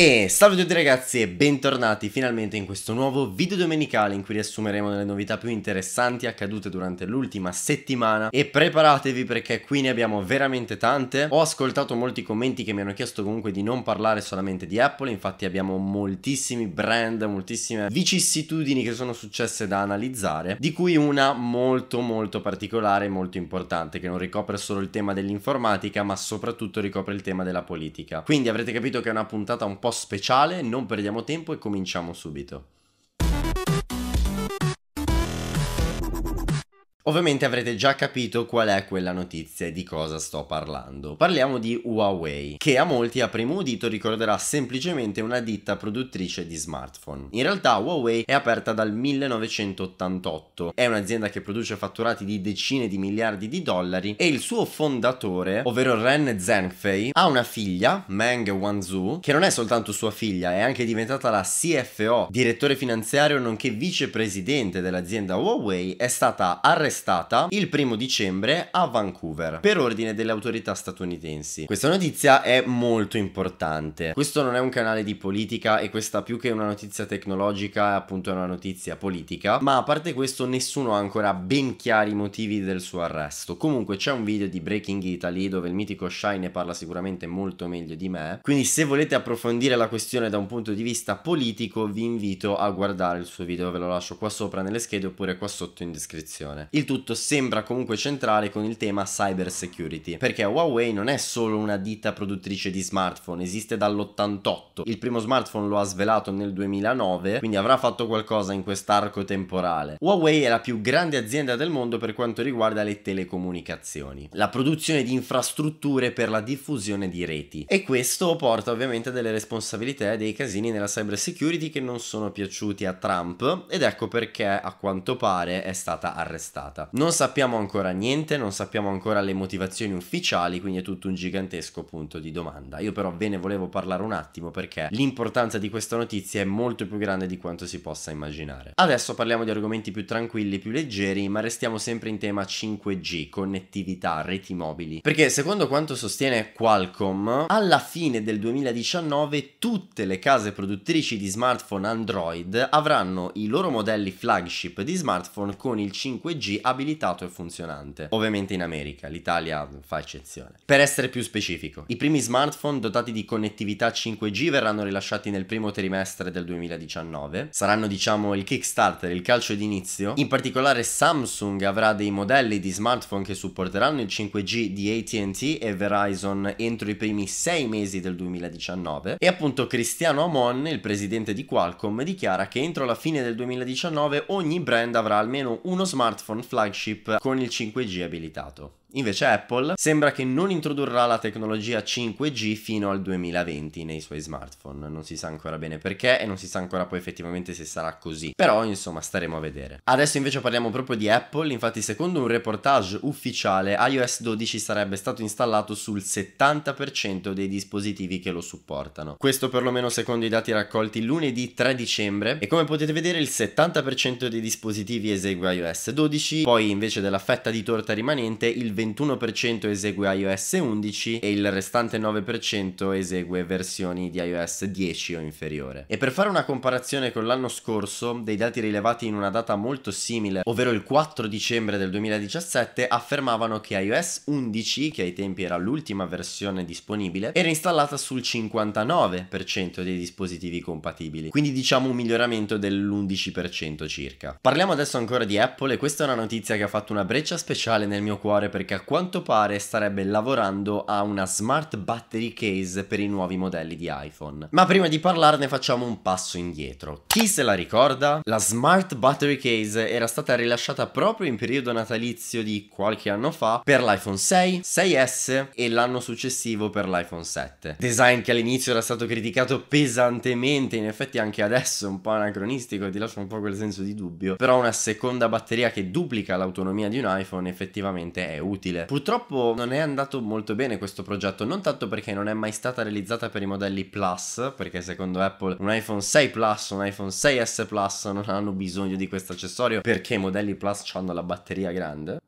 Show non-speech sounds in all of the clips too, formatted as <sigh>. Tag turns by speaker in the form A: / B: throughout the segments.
A: E salve a tutti ragazzi e bentornati finalmente in questo nuovo video domenicale in cui riassumeremo le novità più interessanti accadute durante l'ultima settimana e preparatevi perché qui ne abbiamo veramente tante. Ho ascoltato molti commenti che mi hanno chiesto comunque di non parlare solamente di Apple, infatti abbiamo moltissimi brand, moltissime vicissitudini che sono successe da analizzare, di cui una molto molto particolare e molto importante che non ricopre solo il tema dell'informatica ma soprattutto ricopre il tema della politica. Quindi avrete capito che è una puntata un po' po' speciale, non perdiamo tempo e cominciamo subito. Ovviamente avrete già capito qual è quella notizia e di cosa sto parlando. Parliamo di Huawei, che a molti a primo udito ricorderà semplicemente una ditta produttrice di smartphone. In realtà Huawei è aperta dal 1988, è un'azienda che produce fatturati di decine di miliardi di dollari e il suo fondatore, ovvero Ren Zhengfei, ha una figlia, Meng Wanzhou, che non è soltanto sua figlia, è anche diventata la CFO, direttore finanziario nonché vicepresidente dell'azienda Huawei, è stata arrestata arrestata il primo dicembre a Vancouver per ordine delle autorità statunitensi. Questa notizia è molto importante. Questo non è un canale di politica e questa più che una notizia tecnologica è appunto una notizia politica, ma a parte questo nessuno ha ancora ben chiari i motivi del suo arresto. Comunque c'è un video di Breaking Italy dove il mitico Shine ne parla sicuramente molto meglio di me, quindi se volete approfondire la questione da un punto di vista politico vi invito a guardare il suo video, ve lo lascio qua sopra nelle schede oppure qua sotto in descrizione. Il tutto sembra comunque centrale con il tema cyber security, perché Huawei non è solo una ditta produttrice di smartphone, esiste dall'88, il primo smartphone lo ha svelato nel 2009, quindi avrà fatto qualcosa in quest'arco temporale. Huawei è la più grande azienda del mondo per quanto riguarda le telecomunicazioni, la produzione di infrastrutture per la diffusione di reti e questo porta ovviamente a delle responsabilità e dei casini nella cyber security che non sono piaciuti a Trump ed ecco perché a quanto pare è stata arrestata puntata. Non sappiamo ancora niente, non sappiamo ancora le motivazioni ufficiali, quindi è tutto un gigantesco punto di domanda. Io però ve ne volevo parlare un attimo perché l'importanza di questa notizia è molto più grande di quanto si possa immaginare. Adesso parliamo di argomenti più tranquilli, più leggeri, ma restiamo sempre in tema 5G, connettività, reti mobili. Perché secondo quanto sostiene Qualcomm, alla fine del 2019 tutte le case produttrici di smartphone Android avranno i loro modelli flagship di smartphone con il 5G abilitato e funzionante, ovviamente in America, l'Italia fa eccezione. Per essere più specifico, i primi smartphone dotati di connettività 5G verranno rilasciati nel primo trimestre del 2019, saranno diciamo il Kickstarter, il calcio d'inizio, in particolare Samsung avrà dei modelli di smartphone che supporteranno il 5G di ATT e Verizon entro i primi sei mesi del 2019 e appunto Cristiano Amon, il presidente di Qualcomm, dichiara che entro la fine del 2019 ogni brand avrà almeno uno smartphone flagship con il 5G abilitato. Invece Apple sembra che non introdurrà la tecnologia 5G fino al 2020 nei suoi smartphone, non si sa ancora bene perché e non si sa ancora poi effettivamente se sarà così, però insomma staremo a vedere. Adesso invece parliamo proprio di Apple, infatti secondo un reportage ufficiale iOS 12 sarebbe stato installato sul 70% dei dispositivi che lo supportano, questo perlomeno secondo i dati raccolti lunedì 3 dicembre e come potete vedere il 70% dei dispositivi esegue iOS 12, poi invece della fetta di torta rimanente il 21% esegue iOS 11 e il restante 9% esegue versioni di iOS 10 o inferiore. E per fare una comparazione con l'anno scorso, dei dati rilevati in una data molto simile, ovvero il 4 dicembre del 2017, affermavano che iOS 11, che ai tempi era l'ultima versione disponibile, era installata sul 59% dei dispositivi compatibili, quindi diciamo un miglioramento dell'11% circa. Parliamo adesso ancora di Apple e questa è una notizia che ha fatto una breccia speciale nel mio cuore perché perché a quanto pare starebbe lavorando a una smart battery case per i nuovi modelli di iPhone. Ma prima di parlarne facciamo un passo indietro. Chi se la ricorda? La smart battery case era stata rilasciata proprio in periodo natalizio di qualche anno fa per l'iPhone 6, 6S e l'anno successivo per l'iPhone 7. Design che all'inizio era stato criticato pesantemente, in effetti anche adesso è un po' anacronistico e ti lascia un po' quel senso di dubbio, però una seconda batteria che duplica l'autonomia di un iPhone effettivamente è utile utile. Purtroppo non è andato molto bene questo progetto, non tanto perché non è mai stata realizzata per i modelli Plus, perché secondo Apple un iPhone 6 Plus, un iPhone 6S Plus non hanno bisogno di questo accessorio perché i modelli Plus hanno la batteria grande.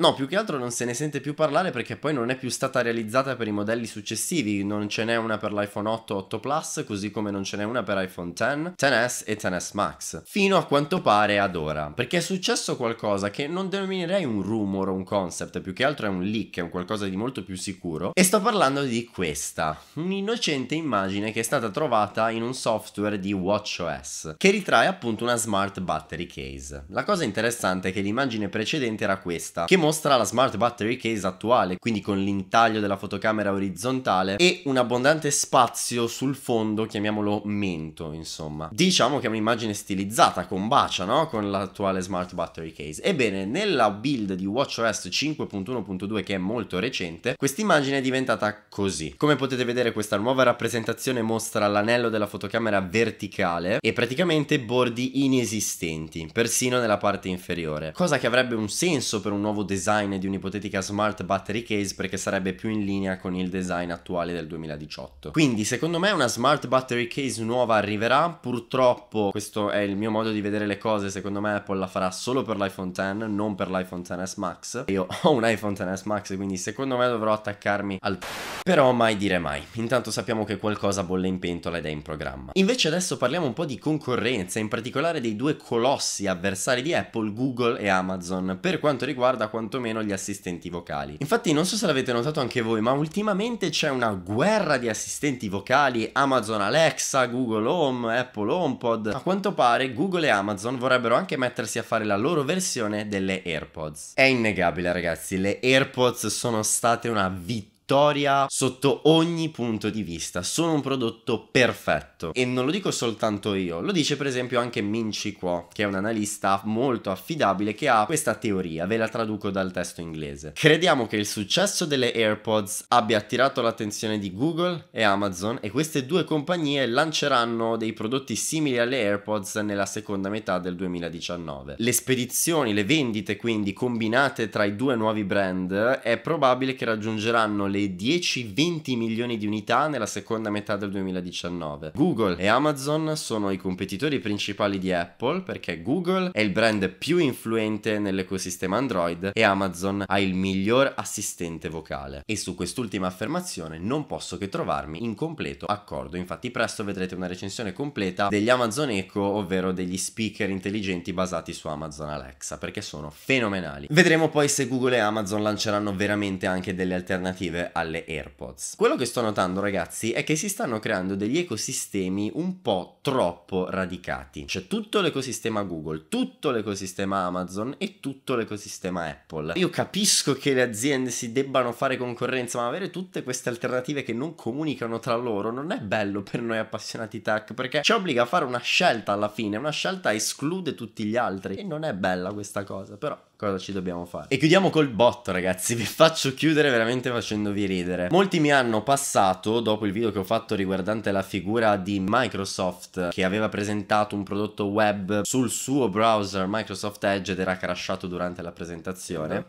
A: No, più che altro non se ne sente più parlare perché poi non è più stata realizzata per i modelli successivi, non ce n'è una per l'iPhone 8, 8 Plus, così come non ce n'è una per iPhone X, XS e XS Max, fino a quanto pare ad ora, perché è successo qualcosa che non denominerei un rumor o un concept, più che altro è un leak, è un qualcosa di molto più sicuro, e sto parlando di questa, un'innocente immagine che è stata trovata in un software di WatchOS, che ritrae appunto una smart battery case. La cosa interessante è che l'immagine precedente era questa, che mostra mostra la smart battery case attuale, quindi con l'intaglio della fotocamera orizzontale e un abbondante spazio sul fondo, chiamiamolo mento, insomma. Diciamo che è un'immagine stilizzata, con bacia, no? Con l'attuale smart battery case. Ebbene, nella build di WatchOS 5.1.2 che è molto recente, quest'immagine è diventata così. Come potete vedere questa nuova rappresentazione mostra l'anello della fotocamera verticale e praticamente bordi inesistenti, persino nella parte inferiore, cosa che avrebbe un senso per un nuovo design design di un'ipotetica smart battery case perché sarebbe più in linea con il design attuale del 2018. Quindi secondo me una smart battery case nuova arriverà, purtroppo questo è il mio modo di vedere le cose, secondo me Apple la farà solo per l'iPhone X, non per l'iPhone XS Max. Io <laughs> ho un iPhone XS Max, quindi secondo me dovrò attaccarmi al... Però mai dire mai, intanto sappiamo che qualcosa bolle in pentola ed è in programma. Invece adesso parliamo un po' di concorrenza, in particolare dei due colossi avversari di Apple, Google e Amazon, per quanto riguarda quanto quantomeno gli assistenti vocali. Infatti non so se l'avete notato anche voi, ma ultimamente c'è una guerra di assistenti vocali, Amazon Alexa, Google Home, Apple HomePod. A quanto pare Google e Amazon vorrebbero anche mettersi a fare la loro versione delle AirPods. È innegabile ragazzi, le AirPods sono state una vittoria vittoria sotto ogni punto di vista. Sono un prodotto perfetto e non lo dico soltanto io, lo dice per esempio anche Min Chi Kuo, che è un analista molto affidabile che ha questa teoria, ve la traduco dal testo inglese. Crediamo che il successo delle AirPods abbia attirato l'attenzione di Google e Amazon e queste due compagnie lanceranno dei prodotti simili alle AirPods nella seconda metà del 2019. Le spedizioni, le vendite quindi combinate tra i due nuovi brand è probabile che raggiungeranno le dei 10-20 milioni di unità nella seconda metà del 2019. Google e Amazon sono i competitori principali di Apple perché Google è il brand più influente nell'ecosistema Android e Amazon ha il miglior assistente vocale. E su quest'ultima affermazione non posso che trovarmi in completo accordo. Infatti presto vedrete una recensione completa degli Amazon Echo, ovvero degli speaker intelligenti basati su Amazon Alexa, perché sono fenomenali. Vedremo poi se Google e Amazon lanceranno veramente anche delle alternative alle AirPods. Quello che sto notando ragazzi è che si stanno creando degli ecosistemi un po' troppo radicati. C'è tutto l'ecosistema Google, tutto l'ecosistema Amazon e tutto l'ecosistema Apple. Io capisco che le aziende si debbano fare concorrenza, ma avere tutte queste alternative che non comunicano tra loro non è bello per noi appassionati tech perché ci obbliga a fare una scelta alla fine, una scelta esclude tutti gli altri e non è bella questa cosa, però cosa ci dobbiamo fare. E chiudiamo col botto, ragazzi. Vi faccio chiudere veramente facendovi ridere. Molti mi hanno passato, dopo il video che ho fatto riguardante la figura di Microsoft, che aveva presentato un prodotto web sul suo browser Microsoft Edge ed era crashato durante la presentazione.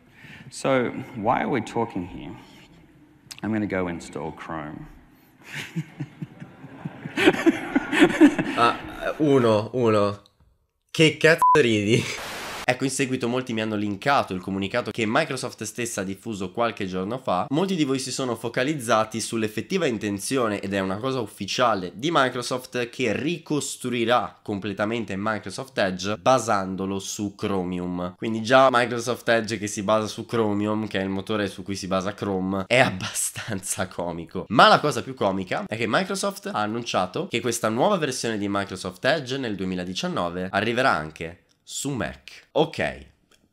A: So, why are we talking here? I'm going to go install Chrome. <laughs> ah, uno, uno. Che cazzo ridi? Ecco, in seguito molti mi hanno linkato il comunicato che Microsoft stessa ha diffuso qualche giorno fa. Molti di voi si sono focalizzati sull'effettiva intenzione, ed è una cosa ufficiale, di Microsoft che ricostruirà completamente Microsoft Edge basandolo su Chromium. Quindi già Microsoft Edge che si basa su Chromium, che è il motore su cui si basa Chrome, è <laughs> abbastanza comico. Ma la cosa più comica è che Microsoft ha annunciato che questa nuova versione di Microsoft Edge nel 2019 arriverà anche su Mac. Ok,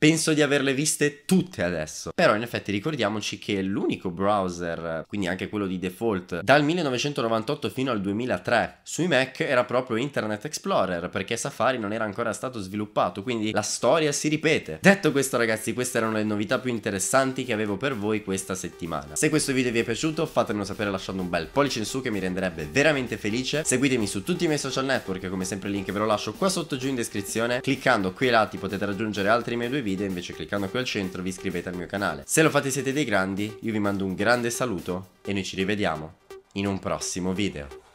A: Penso di averle viste tutte adesso. Però in effetti ricordiamoci che l'unico browser, quindi anche quello di default, dal 1998 fino al 2003 sui Mac era proprio Internet Explorer perché Safari non era ancora stato sviluppato, quindi la storia si ripete. Detto questo ragazzi, queste erano le novità più interessanti che avevo per voi questa settimana. Se questo video vi è piaciuto fatemelo sapere lasciando un bel pollice in su che mi renderebbe veramente felice. Seguitemi su tutti i miei social network, come sempre il link ve lo lascio qua sotto giù in descrizione. Cliccando qui ai lati potete raggiungere altri miei due video video invece cliccando qui al centro vi iscrivete al mio canale. Se lo fate siete dei grandi, io vi mando un grande saluto e noi ci rivediamo in un prossimo video.